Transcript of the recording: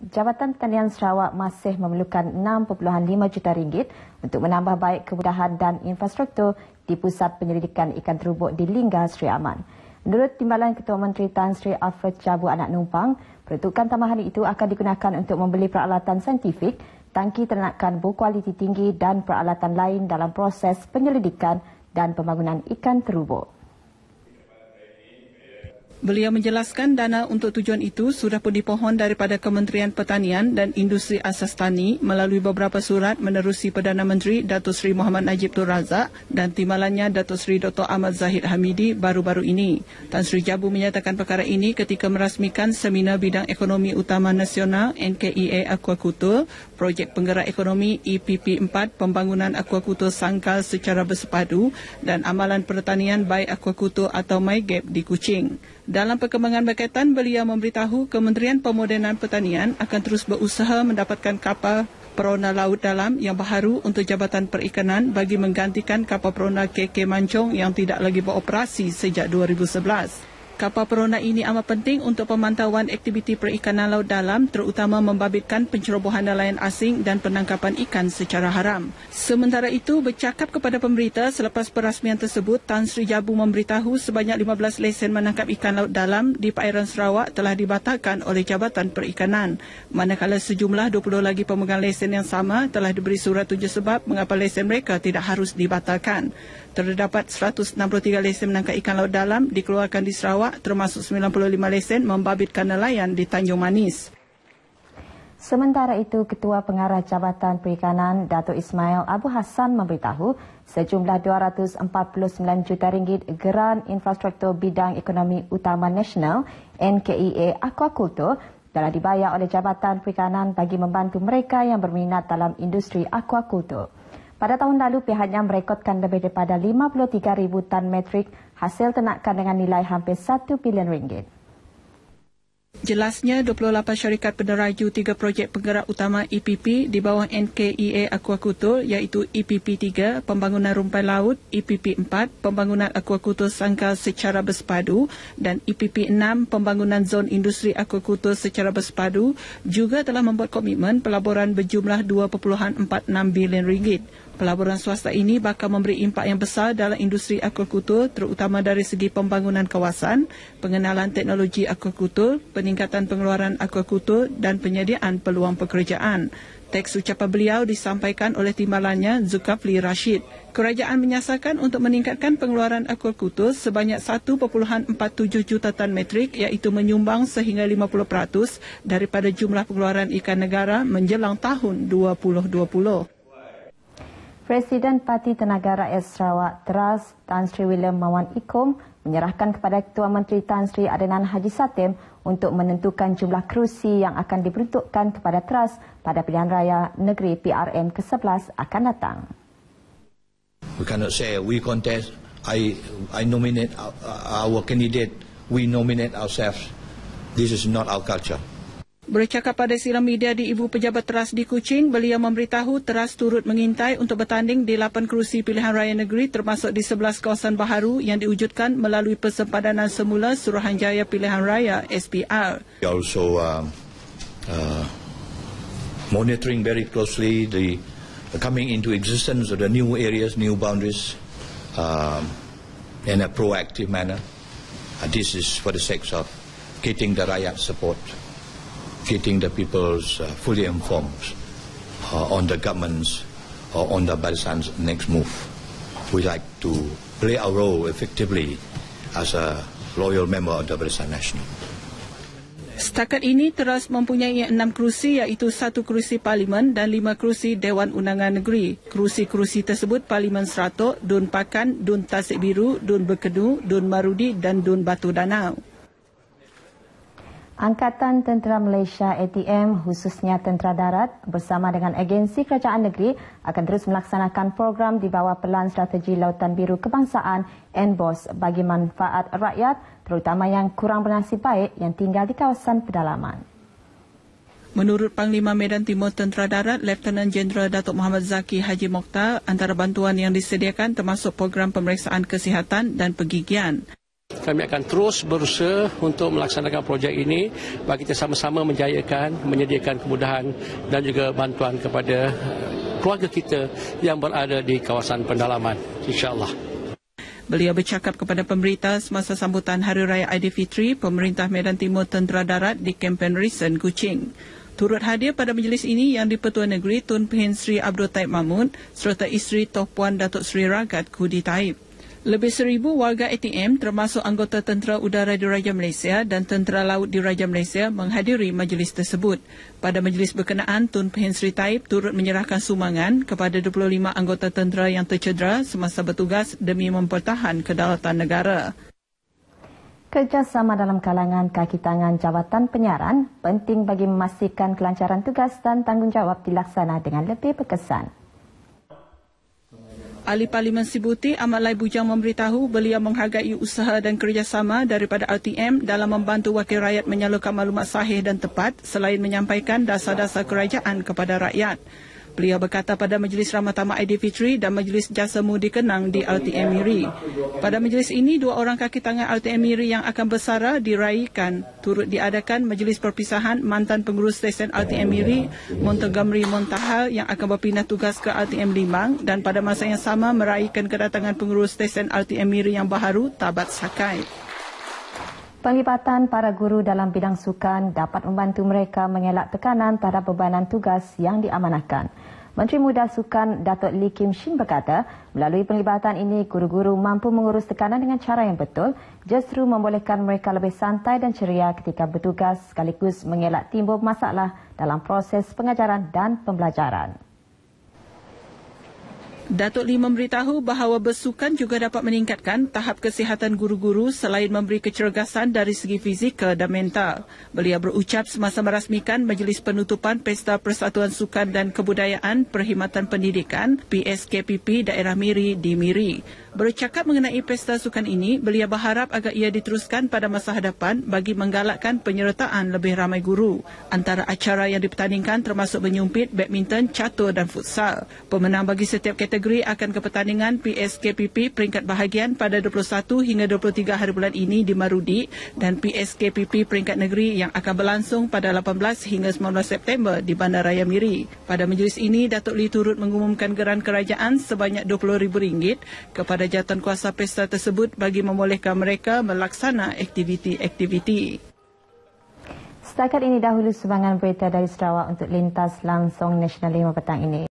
Jabatan Pertanian Sarawak masih memerlukan 6.5 juta ringgit untuk menambah baik kemudahan dan infrastruktur di pusat penyelidikan ikan terubuk di Lingga Sri Aman. Menurut Timbalan Ketua Menteri Tan Sri Alfred Cabu Anak Numpang, peruntukan tambahan itu akan digunakan untuk membeli peralatan saintifik, tangki ternakan berkualiti tinggi dan peralatan lain dalam proses penyelidikan dan pembangunan ikan terubuk. Beliau menjelaskan dana untuk tujuan itu sudah pun dipohon daripada Kementerian Pertanian dan Industri Asas Tani melalui beberapa surat menerusi Perdana Menteri Datuk Seri Muhammad Najib Tun Razak dan timbalannya Datuk Seri Dr. Ahmad Zahid Hamidi baru-baru ini. Tan Sri Jabu menyatakan perkara ini ketika merasmikan Seminar Bidang Ekonomi Utama Nasional NKEA Aquaculture, Projek Penggerak Ekonomi EPP4 Pembangunan Aquaculture Sangkal secara bersepadu dan Amalan Pertanian Baik Aquaculture atau MyGap di Kuching. Dalam perkembangan berkaitan, beliau memberitahu Kementerian Pemodenan Pertanian akan terus berusaha mendapatkan kapal perona laut dalam yang baharu untuk Jabatan Perikanan bagi menggantikan kapal perona KK Mancong yang tidak lagi beroperasi sejak 2011. Kapal perona ini amat penting untuk pemantauan aktiviti perikanan laut dalam terutama membabitkan pencerobohan nelayan asing dan penangkapan ikan secara haram. Sementara itu, bercakap kepada pemberita selepas perasmian tersebut, Tan Sri Jabu memberitahu sebanyak 15 lesen menangkap ikan laut dalam di perairan Sarawak telah dibatalkan oleh Jabatan Perikanan. Manakala sejumlah 20 lagi pemegang lesen yang sama telah diberi surat tujuh sebab mengapa lesen mereka tidak harus dibatalkan. Terdapat 163 lesen menangkap ikan laut dalam dikeluarkan di Sarawak rosak termasuk 95 lesen membabitkan nelayan di Tanjung Manis. Sementara itu, Ketua Pengarah Jabatan Perikanan Dato' Ismail Abu Hassan memberitahu sejumlah 249 juta ringgit geran infrastruktur bidang ekonomi utama nasional NKEA Aquaculture telah dibayar oleh Jabatan Perikanan bagi membantu mereka yang berminat dalam industri aquaculture. Pada tahun lalu, pihaknya merekodkan lebih daripada ribu tan metrik hasil ternakan dengan nilai hampir 1 bilion ringgit. Jelasnya, 28 syarikat peneraju tiga projek penggerak utama EPP di bawah NKEA Aquacultur iaitu EPP3, Pembangunan Rumpai Laut, EPP4, Pembangunan Aquacultur Sangkal secara bersepadu dan EPP6, Pembangunan Zon Industri Aquacultur secara bersepadu juga telah membuat komitmen pelaburan berjumlah 2.46 bilion ringgit Pelaburan swasta ini bakal memberi impak yang besar dalam industri akuakultur terutama dari segi pembangunan kawasan, pengenalan teknologi akuakultur, peningkatan pengeluaran akuakultur dan penyediaan peluang pekerjaan. Teks ucapan beliau disampaikan oleh timbalannya Zulkafli Rashid. Kerajaan menyasarkan untuk meningkatkan pengeluaran akuakultur sebanyak 1.47 juta tan metrik iaitu menyumbang sehingga 50% daripada jumlah pengeluaran ikan negara menjelang tahun 2020. Presiden Parti Tenaga Rakyat Sarawak Teras Tan Sri William Mawan Ikom menyerahkan kepada Ketua Menteri Tan Sri Adnan Haji Satim untuk menentukan jumlah kerusi yang akan diperuntukkan kepada Teras pada pilihan raya negeri (PRN) ke-11 akan datang. We cannot say we contest. I I nominate our candidate. We nominate ourselves. This is not our culture. Bercakap pada siaran media di Ibu Pejabat Teras di Kuching, beliau memberitahu Teras turut mengintai untuk bertanding di 8 kerusi pilihan raya negeri termasuk di 11 kawasan baharu yang diwujudkan melalui persempadanan semula Suruhanjaya Pilihan Raya SPR. We also uh, uh, monitoring very closely the, the coming into existence of the new areas, new boundaries uh, in a proactive manner. Uh, this is for the sake of getting the rakyat support keeping the people uh, fully informed uh, on the government's or uh, on the Barisan's next move. We like to play our role effectively as a loyal member of the Barisan National. Setakat ini teras mempunyai enam kerusi iaitu satu kerusi Parlimen dan lima kerusi Dewan Undangan Negeri. Kerusi-kerusi tersebut Parlimen Seratok, Dun Pakan, Dun Tasik Biru, Dun Berkedu, Dun Marudi dan Dun Batu Danau. Angkatan Tentera Malaysia ATM khususnya Tentera Darat bersama dengan agensi kerajaan negeri akan terus melaksanakan program di bawah Pelan Strategi Lautan Biru Kebangsaan NBOS bagi manfaat rakyat terutama yang kurang bernasib baik yang tinggal di kawasan pedalaman. Menurut Panglima Medan Timur Tentera Darat, Letnan Jenderal Datuk Muhammad Zaki Haji Mokhtar, antara bantuan yang disediakan termasuk program pemeriksaan kesihatan dan pergigian kami akan terus berusaha untuk melaksanakan projek ini bagi kita sama-sama menjayakan, menyediakan kemudahan dan juga bantuan kepada eh, keluarga kita yang berada di kawasan pendalaman. InsyaAllah. Beliau bercakap kepada pemerintah semasa sambutan Hari Raya Aidilfitri, Pemerintah Medan Timur Tentera Darat di Kempen Risen, Kuching. Turut hadir pada majlis ini yang di-Pertuan Negeri Tun Pahin Sri Abdul Taib Mahmud serta isteri Toh Puan Datuk Sri Ragat Kudi Taib. Lebih seribu warga ATM termasuk anggota Tentera Udara di Raja Malaysia dan Tentera Laut di Raja Malaysia menghadiri majlis tersebut. Pada majlis berkenaan, Tun Pahin Sri Taib turut menyerahkan sumangan kepada 25 anggota tentera yang tercedera semasa bertugas demi mempertahan kedaulatan negara. Kerjasama dalam kalangan kaki tangan jawatan penyiaran penting bagi memastikan kelancaran tugas dan tanggungjawab dilaksana dengan lebih berkesan. Ahli Parlimen Sibuti Ahmad Lai Bujang memberitahu beliau menghargai usaha dan kerjasama daripada RTM dalam membantu wakil rakyat menyalurkan maklumat sahih dan tepat selain menyampaikan dasar-dasar kerajaan kepada rakyat. Beliau berkata pada Majlis Ramah Tamak ID Fitri dan Majlis Jasa Mudi Kenang di RTM Miri. Pada majlis ini, dua orang kaki tangan RTM Miri yang akan bersara diraihkan. turut diadakan Majlis Perpisahan Mantan Pengurus Stesen RTM Miri Montgomery Montahal yang akan berpindah tugas ke RTM Limang dan pada masa yang sama meraihkan kedatangan pengurus Stesen RTM Miri yang baharu Tabat Sakai. Penglibatan para guru dalam bidang sukan dapat membantu mereka mengelak tekanan terhadap bebanan tugas yang diamanahkan. Menteri Muda Sukan Datuk Lee Kim Shin berkata, melalui penglibatan ini, guru-guru mampu mengurus tekanan dengan cara yang betul, justru membolehkan mereka lebih santai dan ceria ketika bertugas sekaligus mengelak timbul masalah dalam proses pengajaran dan pembelajaran. Datuk Lee memberitahu bahawa besukan juga dapat meningkatkan tahap kesihatan guru-guru selain memberi kecergasan dari segi fizikal dan mental. Beliau berucap semasa merasmikan Majlis Penutupan Pesta Persatuan Sukan dan Kebudayaan Perkhidmatan Pendidikan PSKPP Daerah Miri di Miri bercakap mengenai pesta sukan ini, beliau berharap agar ia diteruskan pada masa hadapan bagi menggalakkan penyertaan lebih ramai guru. Antara acara yang dipertandingkan termasuk menyumpit, badminton, catur dan futsal. Pemenang bagi setiap kategori akan ke pertandingan PSKPP peringkat bahagian pada 21 hingga 23 hari bulan ini di Marudi dan PSKPP peringkat negeri yang akan berlangsung pada 18 hingga 19 September di Bandaraya Miri. Pada majlis ini, Datuk Lee turut mengumumkan geran kerajaan sebanyak RM20,000 kepada jawatan kuasa pesta tersebut bagi membolehkan mereka melaksana aktiviti-aktiviti. Setakat ini dahulu sumbangan berita dari Sarawak untuk lintas langsung Nasional 5 petang ini.